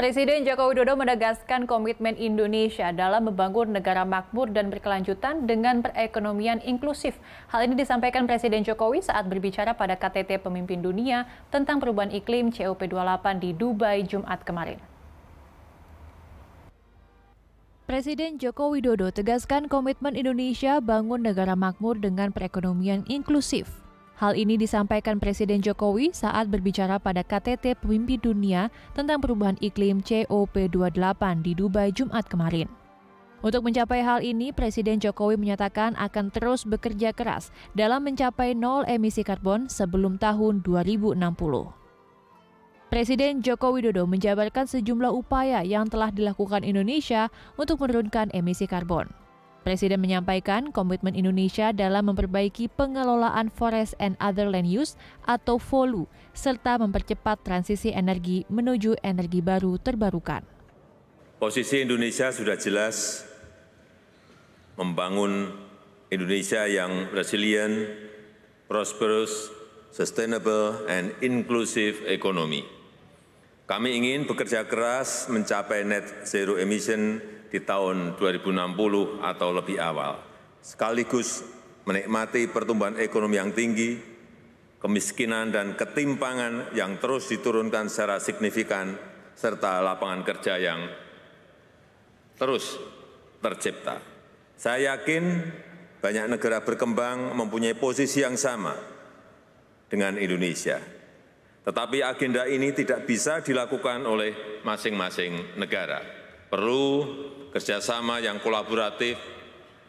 Presiden Joko Widodo menegaskan komitmen Indonesia dalam membangun negara makmur dan berkelanjutan dengan perekonomian inklusif. Hal ini disampaikan Presiden Jokowi saat berbicara pada KTT Pemimpin Dunia tentang perubahan iklim COP28 di Dubai Jumat kemarin. Presiden Joko Widodo tegaskan komitmen Indonesia bangun negara makmur dengan perekonomian inklusif. Hal ini disampaikan Presiden Jokowi saat berbicara pada KTT Pemimpin Dunia tentang perubahan iklim COP28 di Dubai Jumat kemarin. Untuk mencapai hal ini, Presiden Jokowi menyatakan akan terus bekerja keras dalam mencapai nol emisi karbon sebelum tahun 2060. Presiden Joko Widodo menjabarkan sejumlah upaya yang telah dilakukan Indonesia untuk menurunkan emisi karbon. Presiden menyampaikan komitmen Indonesia dalam memperbaiki pengelolaan forest and other land use atau FOLU serta mempercepat transisi energi menuju energi baru terbarukan. Posisi Indonesia sudah jelas membangun Indonesia yang resilient, prosperous, sustainable, and inclusive economy. Kami ingin bekerja keras mencapai net zero emission di tahun 2060 atau lebih awal, sekaligus menikmati pertumbuhan ekonomi yang tinggi, kemiskinan dan ketimpangan yang terus diturunkan secara signifikan, serta lapangan kerja yang terus tercipta. Saya yakin banyak negara berkembang mempunyai posisi yang sama dengan Indonesia. Tetapi agenda ini tidak bisa dilakukan oleh masing-masing negara. Perlu kerjasama yang kolaboratif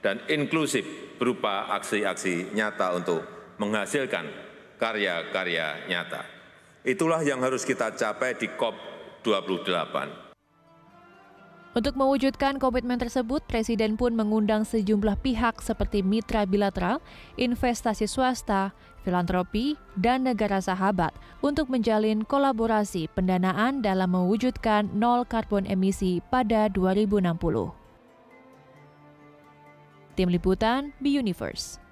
dan inklusif berupa aksi-aksi nyata untuk menghasilkan karya-karya nyata. Itulah yang harus kita capai di COP28. Untuk mewujudkan komitmen tersebut, Presiden pun mengundang sejumlah pihak seperti mitra bilateral, investasi swasta, filantropi, dan negara sahabat untuk menjalin kolaborasi pendanaan dalam mewujudkan nol karbon emisi pada 2060. Tim Liputan, B Universe